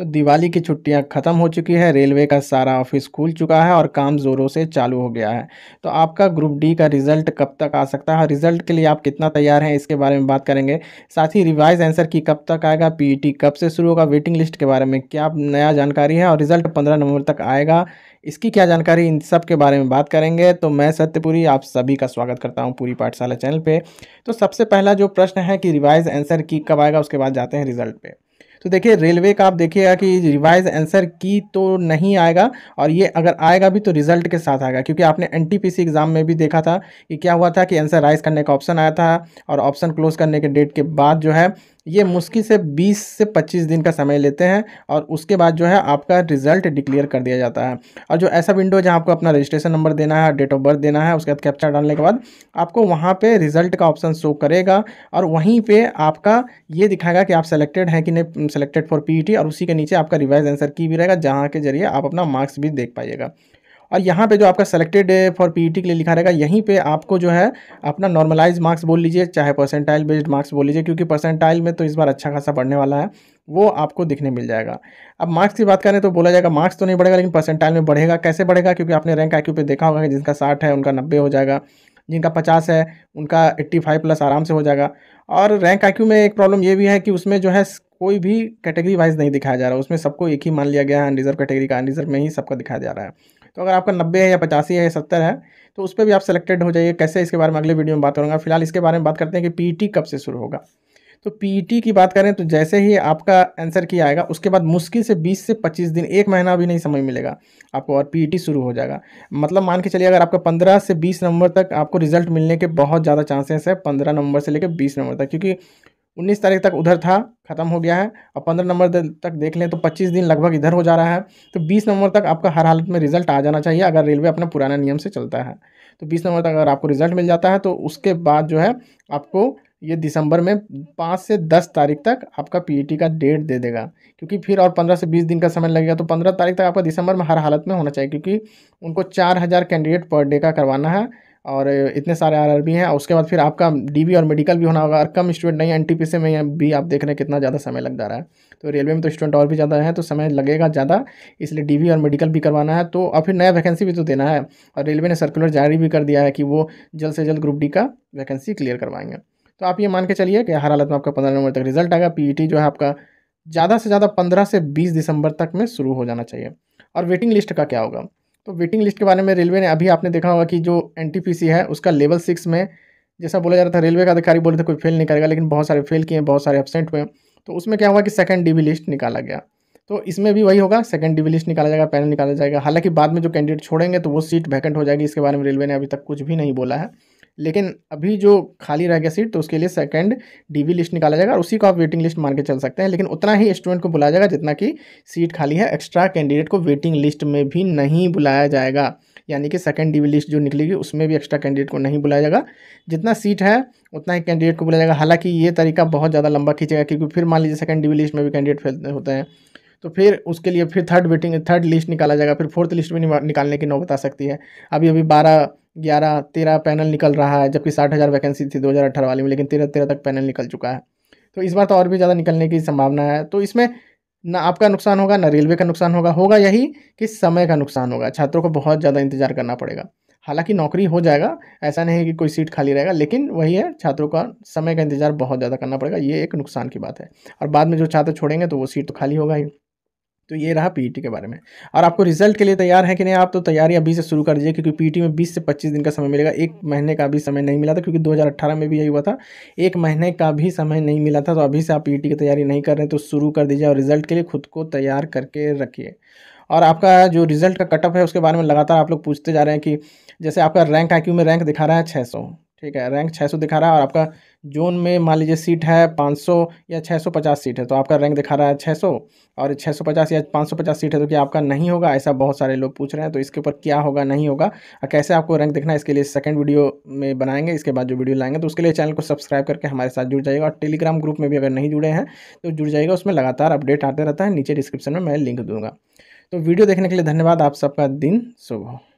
तो दिवाली की छुट्टियां ख़त्म हो चुकी है रेलवे का सारा ऑफिस खुल चुका है और काम ज़ोरों से चालू हो गया है तो आपका ग्रुप डी का रिज़ल्ट कब तक आ सकता है रिज़ल्ट के लिए आप कितना तैयार हैं इसके बारे में बात करेंगे साथ ही रिवाइज आंसर की कब तक आएगा पीईटी कब से शुरू होगा वेटिंग लिस्ट के बारे में क्या नया जानकारी है और रिज़ल्ट पंद्रह नवंबर तक आएगा इसकी क्या जानकारी इन सब के बारे में बात करेंगे तो मैं सत्यपुरी आप सभी का स्वागत करता हूँ पूरी पाठशाला चैनल पर तो सबसे पहला जो प्रश्न है कि रिवाइज आंसर की कब आएगा उसके बाद जाते हैं रिज़ल्ट पर तो देखिए रेलवे का आप देखिएगा कि रिवाइज आंसर की तो नहीं आएगा और ये अगर आएगा भी तो रिजल्ट के साथ आएगा क्योंकि आपने एन एग्ज़ाम में भी देखा था कि क्या हुआ था कि आंसर राइज करने का ऑप्शन आया था और ऑप्शन क्लोज करने के डेट के बाद जो है ये मुश्किल से 20 से 25 दिन का समय लेते हैं और उसके बाद जो है आपका रिजल्ट डिक्लेयर कर दिया जाता है और जो ऐसा विंडो जहाँ आपको अपना रजिस्ट्रेशन नंबर देना है डेट ऑफ बर्थ देना है उसके बाद कैप्चा डालने के बाद आपको वहाँ पर रिजल्ट का ऑप्शन शो करेगा और वहीं पर आपका ये दिखाएगा कि आप सेलेक्टेड हैं कि नहीं सेलेक्टेड फॉर पी और उसी के नीचे आपका रिवाइज आंसर की भी रहेगा जहाँ के जरिए आप अपना मार्क्स भी देख पाइएगा और यहाँ पे जो आपका सेलेक्टेड फॉर पीईटी के लिए लिखा रहेगा यहीं पे आपको जो है अपना नॉर्मलाइज मार्क्स बोल लीजिए चाहे परसेंटाइल बेस्ड मार्क्स बोल लीजिए क्योंकि परसेंटाइल में तो इस बार अच्छा खासा बढ़ने वाला है वो आपको दिखने मिल जाएगा अब मार्क्स की बात करें तो बोला जाएगा मार्क्स तो नहीं बढ़ेगा लेकिन परसेंटाइल में बढ़ेगा कैसे बढ़ेगा क्योंकि आपने रैंक आई पे देखा होगा कि जिनका साठ है उनका नब्बे हो जाएगा जिनका पचास है उनका एट्टी फाइव प्लस आराम से हो जाएगा और रैंक आई में एक प्रॉब्लम ये भी है कि उसमें जो है कोई भी कैटेगरी वाइज नहीं दिखाया जा रहा उसमें सबको एक ही मान लिया गया है अनरिजर्व कैटेगरी का अनरिजर्व में ही सबका दिखाया जा रहा है तो अगर आपका नब्बे है या पचासी है या सत्तर है तो उस पर भी आप सेलेक्टेड हो जाइए कैसे इसके बारे में अगले वीडियो में बात करूँगा फिलहाल इसके बारे में बात करते हैं कि पी e कब से शुरू होगा तो पी e की बात करें तो जैसे ही आपका आंसर किया आएगा उसके बाद मुश्किल से बीस से पच्चीस दिन एक महीना भी नहीं समय मिलेगा आपको और पी e शुरू हो जाएगा मतलब मान के चलिए अगर आपका पंद्रह से बीस नंबर तक आपको रिजल्ट मिलने के बहुत ज़्यादा चांसेस है पंद्रह नंबर से लेकर बीस नंबर तक क्योंकि उन्नीस तारीख तक उधर था खत्म हो गया है और पंद्रह नंबर तक देख लें तो पच्चीस दिन लगभग इधर हो जा रहा है तो बीस नंबर तक आपका हर हालत में रिजल्ट आ जाना चाहिए अगर रेलवे अपना पुराना नियम से चलता है तो बीस नंबर तक अगर आपको रिजल्ट मिल जाता है तो उसके बाद जो है आपको ये दिसंबर में पाँच से दस तारीख तक आपका पी का डेट दे देगा क्योंकि फिर और पंद्रह से बीस दिन का समय लगेगा तो पंद्रह तारीख तक आपका दिसंबर में हर हालत में होना चाहिए क्योंकि उनको चार हज़ार कैंडिडेट पर डे का करवाना है और इतने सारे आर हैं और उसके बाद फिर आपका डी और मेडिकल भी होना होगा और कम स्टूडेंट नहीं एन टी में भी आप देख रहे हैं कितना ज़्यादा समय लग जा रहा है तो रेलवे में तो स्टूडेंट और भी ज़्यादा है तो समय लगेगा ज़्यादा इसलिए डी और मेडिकल भी करवाना है तो और फिर नया वैकेंसी भी तो देना है और रेलवे ने सर्कुलर जारी भी कर दिया है कि वो जल्द से जल्द ग्रुप डी का वैकेंसी क्लियर करवाएंगे तो आप ये मान के चलिए कि हर हालत में आपका पंद्रह नवंबर तक रिजल्ट आएगा पी जो है आपका ज़्यादा से ज़्यादा पंद्रह से बीस दिसंबर तक में शुरू हो जाना चाहिए और वेटिंग लिस्ट का क्या होगा तो वेटिंग लिस्ट के बारे में रेलवे ने अभी आपने देखा होगा कि जो एन है उसका लेवल सिक्स में जैसा बोला जा रहा था रेलवे का अधिकारी बोले थे कोई फेल नहीं करेगा लेकिन बहुत सारे फेल किए बहुत सारे एबसेंट हुए तो उसमें क्या हुआ कि सेकंड डीवी लिस्ट निकाला गया तो इसमें भी वही होगा सेकंड डीवी लिस्ट निकाला जाएगा पैनल निकाला जाएगा हालांकि बाद में जो कैंडिडेट छोड़ेंगे तो वो सीट वैकेंट हो जाएगी इसके बारे में रेलवे ने अभी तक कुछ भी नहीं बोला है लेकिन अभी जो खाली रह गया सीट तो उसके लिए सेकंड डीवी लिस्ट निकाला जाएगा और उसी को आप वेटिंग लिस्ट मान के चल सकते हैं लेकिन उतना ही स्टूडेंट को बुलाया जाएगा जितना कि सीट खाली है एक्स्ट्रा कैंडिडेट को वेटिंग लिस्ट में भी नहीं बुलाया जाएगा यानी कि सेकंड डीवी लिस्ट जो निकलेगी उसमें भी एक्स्ट्रा कैंडिडेट को नहीं बुलाया जाएगा जितना सीट है उतना ही कैंडिडेट को बुलाया जाएगा हालांकि ये तरीका बहुत ज़्यादा लंबा खींचेगा क्योंकि फिर मान लीजिए सेकंड डीवी लिस्ट में भी कैंडिडेट होते हैं तो फिर उसके लिए फिर थर्ड वेटिंग थर्ड लिस्ट निकाला जाएगा फिर फोर्थ लिस्ट भी निकालने की नौबत आ सकती है अभी अभी बारह ग्यारह तेरह पैनल निकल रहा है जबकि साठ हज़ार वैकेंसी थी 2018 वाली में लेकिन तेरह तेरह तक पैनल निकल चुका है तो इस बार तो और भी ज़्यादा निकलने की संभावना है तो इसमें ना आपका नुकसान होगा ना रेलवे का नुकसान होगा होगा यही कि समय का नुकसान होगा छात्रों को बहुत ज़्यादा इंतजार करना पड़ेगा हालांकि नौकरी हो जाएगा ऐसा नहीं है कि कोई सीट खाली रहेगा लेकिन वही है छात्रों का समय का इंतजार बहुत ज़्यादा करना पड़ेगा ये एक नुकसान की बात है और बाद में जो छात्र छोड़ेंगे तो वो सीट तो खाली होगा ही तो ये रहा पीटी e के बारे में और आपको रिजल्ट के लिए तैयार है कि नहीं आप तो तैयारी अभी से शुरू कर दीजिए क्योंकि पीटी e में 20 से 25 दिन का समय मिलेगा एक महीने का भी समय नहीं मिला था क्योंकि 2018 में भी यही हुआ था एक महीने का भी समय नहीं मिला था तो अभी से आप पीटी e की तैयारी नहीं कर रहे तो शुरू कर दीजिए और रिजल्ट के लिए खुद को तैयार करके रखिए और आपका जो रिजल्ट का कटअप है उसके बारे में लगातार आप लोग पूछते जा रहे हैं कि जैसे आपका रैंक आई में रैंक दिखा रहा है छः ठीक है रैंक 600 दिखा रहा है और आपका जोन में मान लीजिए सीट है 500 या 650 सीट है तो आपका रैंक दिखा रहा है 600 और 650 या 550 सीट है तो क्या आपका नहीं होगा ऐसा बहुत सारे लोग पूछ रहे हैं तो इसके ऊपर क्या होगा नहीं होगा और कैसे आपको रैंक दिखना है इसके लिए सेकंड वीडियो में बनाएंगे इसके बाद जो वीडियो लाएंगे तो उसके लिए चैनल को सब्सक्राइब करके हमारे साथ जुड़ जाएगा और टेलीग्राम ग्रुप में भी अगर नहीं जुड़े हैं तो जुड़ जाएगा उसमें लगातार अपडेट आते रहता है नीचे डिस्क्रिप्शन में मैं लिंक दूँगा तो वीडियो देखने के लिए धन्यवाद आप सबका दिन शुभ हो